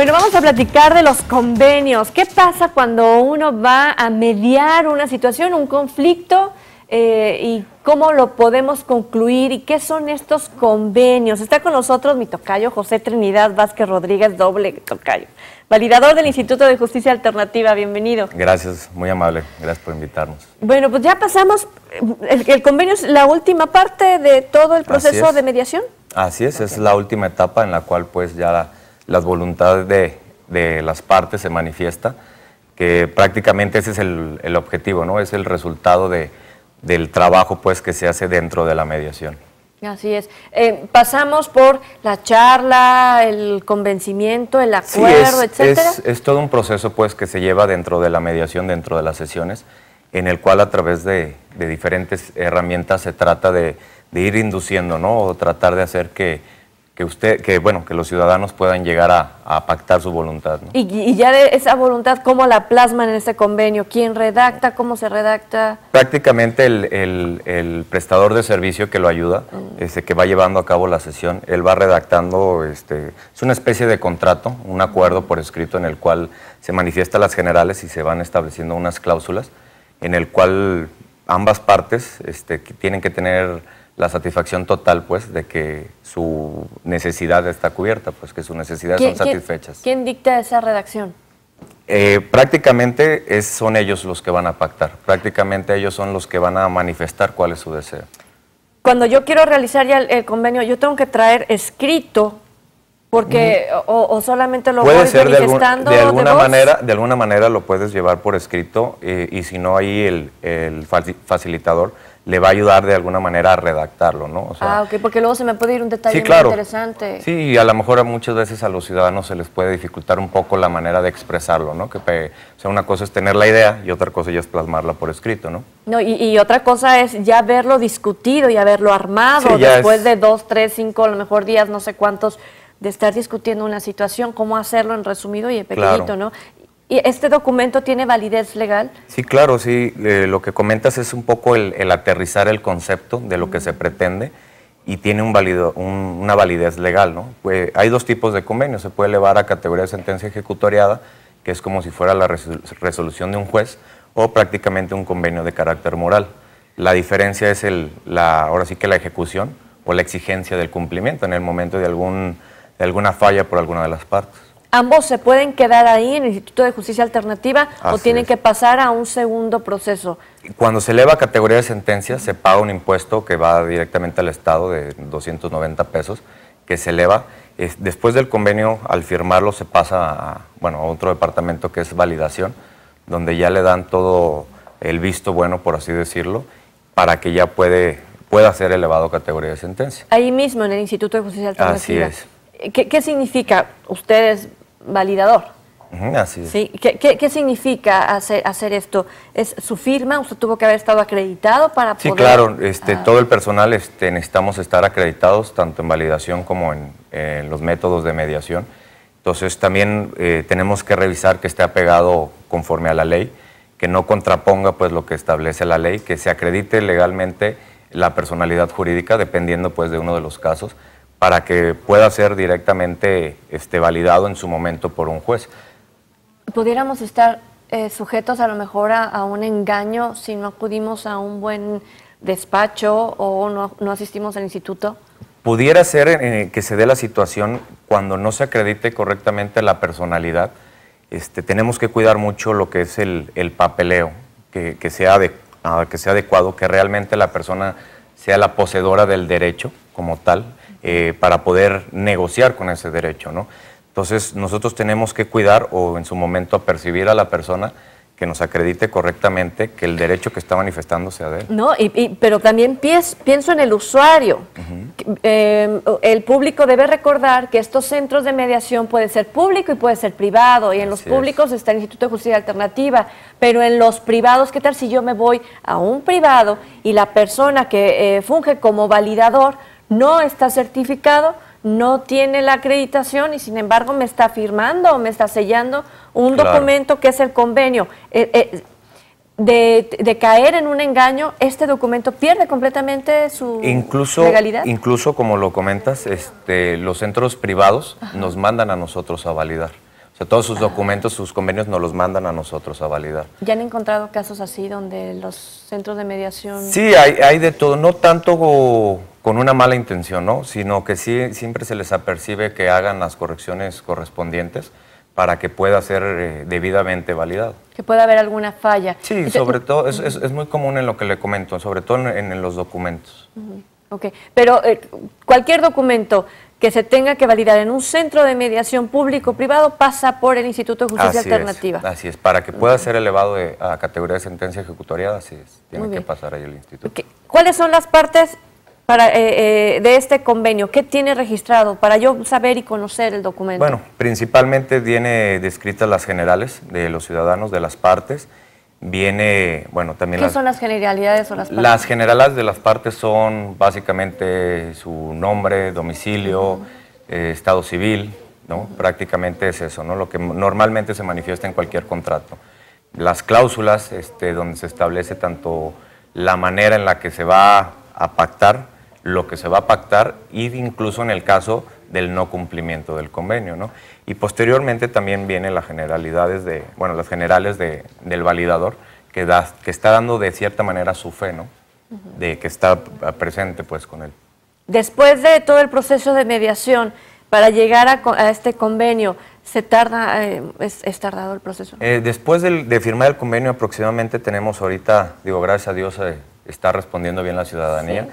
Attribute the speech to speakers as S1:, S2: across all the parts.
S1: Bueno, vamos a platicar de los convenios. ¿Qué pasa cuando uno va a mediar una situación, un conflicto? Eh, y cómo lo podemos concluir y qué son estos convenios. Está con nosotros mi tocayo José Trinidad Vázquez Rodríguez, doble tocayo, validador del Instituto de Justicia Alternativa. Bienvenido.
S2: Gracias, muy amable. Gracias por invitarnos.
S1: Bueno, pues ya pasamos. El, convenio es la última parte de todo el proceso de mediación.
S2: Así es, es la última etapa en la cual pues ya la, las voluntades de, las partes se manifiesta, que prácticamente ese es el, objetivo, ¿no? Es el resultado de, del trabajo pues, que se hace dentro de la mediación.
S1: Así es. Eh, pasamos por la charla, el convencimiento, el acuerdo, es, etcétera.
S2: Es, todo un proceso pues, que se lleva dentro de la mediación, dentro de las sesiones, en el cual a través de, diferentes herramientas se trata de, de ir induciendo, ¿no? O tratar de hacer que, que usted, que bueno, que los ciudadanos puedan llegar a, pactar su voluntad.
S1: Y, ya de esa voluntad, ¿cómo la plasman en ese convenio? ¿Quién redacta? ¿Cómo se redacta?
S2: Prácticamente el, prestador de servicio que lo ayuda, mm. este, que va llevando a cabo la sesión, él va redactando, este, es una especie de contrato, un acuerdo por escrito en el cual se manifiestan las generales y se van estableciendo unas cláusulas en el cual ambas partes este, tienen que tener la satisfacción total, pues, de que su necesidad está cubierta, pues, que sus necesidades son satisfechas.
S1: ¿Quién dicta esa redacción?
S2: Eh, prácticamente son ellos los que van a pactar, prácticamente ellos son los que van a manifestar cuál es su deseo.
S1: Cuando yo quiero realizar ya el convenio, yo tengo que traer escrito porque o, solamente lo puede voy manifestando de, de alguna manera
S2: de alguna manera lo puedes llevar por escrito eh, y si no ahí el, facilitador le va a ayudar de alguna manera a redactarlo, ¿no? ah,
S1: ok, porque luego se me puede ir un detalle sí, claro. interesante. Sí,
S2: y a lo mejor muchas veces a los ciudadanos se les puede dificultar un poco la manera de expresarlo, ¿no? Que, o sea, una cosa es tener la idea y otra cosa ya es plasmarla por escrito, ¿no?
S1: No, y, otra cosa es ya verlo discutido y haberlo armado después de dos, tres, cinco, a lo mejor días, no sé cuántos de estar discutiendo una situación, cómo hacerlo en resumido y en pequeñito, ¿no? ¿Y este documento tiene validez legal?
S2: Sí, claro, sí. Eh, lo que comentas es un poco el, aterrizar el concepto de lo que se pretende y tiene una validez legal, ¿no? hay dos tipos de convenios. Se puede elevar a categoría de sentencia ejecutoriada, que es como si fuera la resolución de un juez, o prácticamente un convenio de carácter moral. La diferencia es el, la, ahora sí que la ejecución o la exigencia del cumplimiento en el momento de algún de alguna falla por alguna de las partes.
S1: ¿Ambos se pueden quedar ahí en el Instituto de Justicia Alternativa o tienen que pasar a un segundo proceso?
S2: Cuando se eleva categoría de sentencia, se paga un impuesto que va directamente al Estado de 290 pesos, que se eleva. Después del convenio, al firmarlo, se pasa a, bueno, otro departamento que es validación, donde ya le dan todo el visto bueno, por así decirlo, para que ya puede, pueda ser elevado categoría de sentencia.
S1: Ahí mismo, en el Instituto de Justicia Alternativa. Así es. ¿qué, significa? Usted es validador. así ¿sí? ¿Qué, significa hacer, esto? ¿Es su firma? ¿Usted tuvo que haber estado acreditado para poder...? Sí, claro.
S2: Este, ah. Todo el personal este, necesitamos estar acreditados tanto en validación como en, los métodos de mediación. Entonces también eh, tenemos que revisar que esté apegado conforme a la ley, que no contraponga pues lo que establece la ley, que se acredite legalmente la personalidad jurídica dependiendo pues de uno de los casos, para que pueda ser directamente este, validado en su momento por un juez.
S1: Pudiéramos estar eh, sujetos a lo mejor a, un engaño si no acudimos a un buen despacho o no, asistimos al instituto.
S2: Pudiera ser eh, eh, que se dé la situación cuando no se acredite correctamente la personalidad. Este, tenemos que cuidar mucho lo que es el, papeleo, que, sea de, que sea adecuado, que realmente la persona sea la poseedora del derecho como tal, eh, para poder negociar con ese derecho. ¿no? Entonces nosotros tenemos que cuidar o en su momento percibir a la persona que nos acredite correctamente que el derecho que está manifestándose a él.
S1: No, pero también pienso en el usuario. Em, el público debe recordar que estos centros de mediación pueden ser público y puede ser privado, y en los públicos está el Instituto de Justicia Alternativa, pero en los privados, ¿qué tal si yo me voy a un privado y la persona que eh, funge como validador no está certificado, no tiene la acreditación y sin embargo me está firmando o me está sellando un documento que es el convenio. Eh, eh, de, caer en un engaño, este documento pierde completamente su legalidad.
S2: Incluso, como lo comentas, este, los centros privados nos mandan a nosotros a validar todos sus documentos, sus convenios nos los mandan a nosotros a validar.
S1: ¿Ya han encontrado casos así donde los centros de mediación... Sí,
S2: hay, de todo, no tanto con una mala intención, ¿no? sino que sí, siempre se les apercibe que hagan las correcciones correspondientes para que pueda ser eh, debidamente validado.
S1: Que pueda haber alguna falla. Sí, sobre todo, es,
S2: muy común en lo que le comento, sobre todo en, los documentos.
S1: Ok, pero eh, cualquier documento, que se tenga que validar en un centro de mediación público-privado pasa por el Instituto de Justicia Alternativa.
S2: así es, para que pueda ser elevado a categoría de sentencia ejecutoriada, así es, tiene que pasar ahí el instituto.
S1: ¿Cuáles son las partes para, eh, eh, de este convenio? ¿Qué tiene registrado para yo saber y conocer el documento? Bueno,
S2: principalmente tiene descritas las generales de los ciudadanos, de las partes, viene, bueno, también... ¿Qué las, son
S1: las generalidades o las partes?
S2: Las generalidades de las partes son básicamente su nombre, domicilio, eh, estado civil, ¿no? Prácticamente es eso, ¿no? Lo que normalmente se manifiesta en cualquier contrato. Las cláusulas, este, donde se establece tanto la manera en la que se va a pactar lo que se va a pactar incluso en el caso del no cumplimiento del convenio. ¿no? Y posteriormente también vienen las generalidades de, bueno, las generales del validador, que, da, que está dando de cierta manera su fe, ¿no? de que está presente pues con él.
S1: Después de todo el proceso de mediación, para llegar a, este convenio, ¿se tarda, eh, es, tardado el proceso? Eh,
S2: después de firmar el convenio aproximadamente tenemos ahorita, digo, gracias a Dios eh, está respondiendo bien la ciudadanía.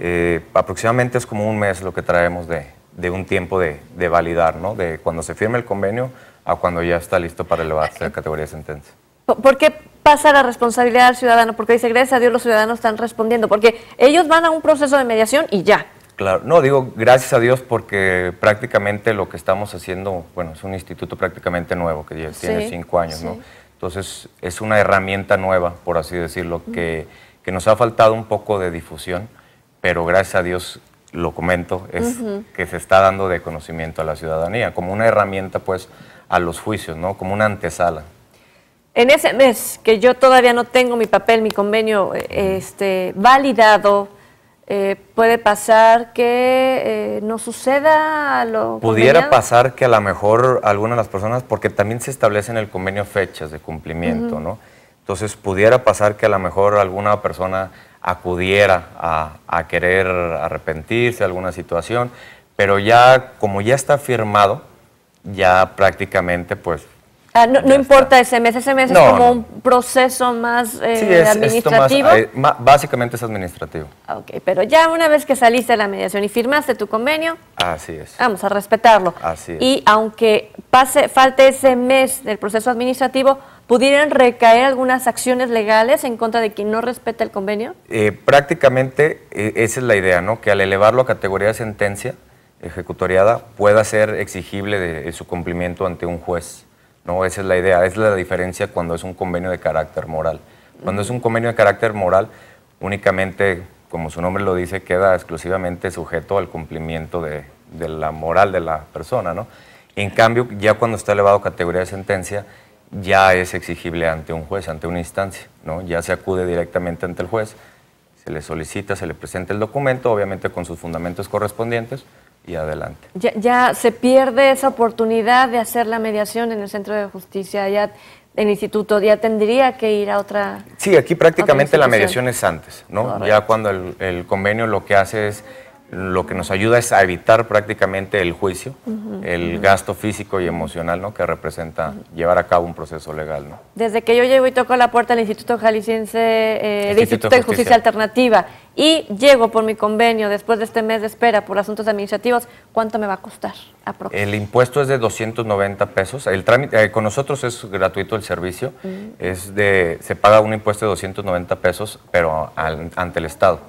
S2: Eh, aproximadamente es como un mes lo que traemos de, un tiempo de, validar, de cuando se firme el convenio a cuando ya está listo para elevarse a categoría de sentencia.
S1: ¿Por qué pasa la responsabilidad al ciudadano? Porque dice, gracias a Dios los ciudadanos están respondiendo, porque ellos van a un proceso de mediación y ya.
S2: Claro, no, digo gracias a Dios porque prácticamente lo que estamos haciendo, bueno, es un instituto prácticamente nuevo que tiene cinco años, ¿no? Entonces es una herramienta nueva, por así decirlo, que, que nos ha faltado un poco de difusión pero gracias a Dios lo comento, es que se está dando de conocimiento a la ciudadanía, como una herramienta pues a los juicios, ¿no? Como una antesala.
S1: En ese mes que yo todavía no tengo mi papel, mi convenio este, validado, eh, puede pasar que eh, no suceda lo Pudiera
S2: pasar que a lo mejor algunas de las personas, porque también se establecen en el convenio fechas de cumplimiento, ¿no? Entonces pudiera pasar que a lo mejor alguna persona acudiera a, querer arrepentirse de alguna situación, pero ya como ya está firmado, ya prácticamente pues
S1: Ah, no, ese mes, ese mes es como un proceso más eh, administrativo. Eh,
S2: básicamente es administrativo. Ah, ok,
S1: pero ya una vez que saliste de la mediación y firmaste tu convenio, así es. Vamos a respetarlo. Así Y aunque pase, falte ese mes del proceso administrativo, ¿Pudieran recaer algunas acciones legales en contra de quien no respeta el convenio?
S2: Eh, prácticamente eh, esa es la idea, ¿no? Que al elevarlo a categoría de sentencia ejecutoriada pueda ser exigible de, su cumplimiento ante un juez. No, esa es la idea, es la diferencia cuando es un convenio de carácter moral. Cuando es un convenio de carácter moral, únicamente, como su nombre lo dice, queda exclusivamente sujeto al cumplimiento de, la moral de la persona, En cambio, ya cuando está elevado a categoría de sentencia, ya es exigible ante un juez, ante una instancia, ¿no? Ya se acude directamente ante el juez, se le solicita, se le presenta el documento, obviamente con sus fundamentos correspondientes y adelante.
S1: Ya, se pierde esa oportunidad de hacer la mediación en el Centro de Justicia, ya el instituto ya tendría que ir a otra.
S2: Sí, aquí prácticamente la mediación es antes, ¿no? Ya cuando el, el, convenio lo que hace es lo que nos ayuda es a evitar prácticamente el juicio, el gasto físico y emocional ¿no? que representa llevar a cabo un proceso legal. ¿no?
S1: Desde que yo llego y toco la puerta del Instituto Jalisciense eh, de Justicia. Alternativa y llego por mi convenio después de este mes de espera por asuntos administrativos, ¿cuánto me va a costar? El
S2: impuesto es de 290 pesos. El trámite, eh, con nosotros es gratuito el servicio, es de, se paga un impuesto de 290 pesos, pero ante el Estado.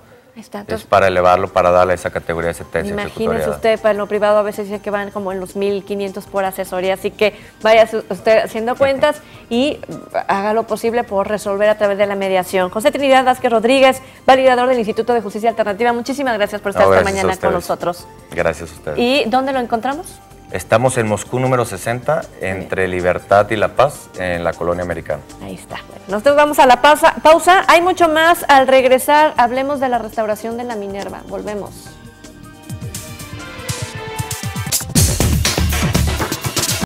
S2: Es para elevarlo, para darle esa categoría, de sentencia Imagínese usted,
S1: para lo privado a veces dice que van como en los 1.500 por asesoría, así que vaya usted haciendo cuentas y haga lo posible por resolver a través de la mediación. José Trinidad Vázquez Rodríguez, validador del Instituto de Justicia Alternativa, muchísimas gracias por estar esta mañana con nosotros.
S2: Gracias a ustedes. ¿Y
S1: dónde lo encontramos?
S2: Estamos en Moscú número 60, entre Libertad y La Paz, en la colonia americana. Ahí está.
S1: nosotros vamos a la pausa. pausa. Hay mucho más. Al regresar, hablemos de la restauración de la Minerva. Volvemos.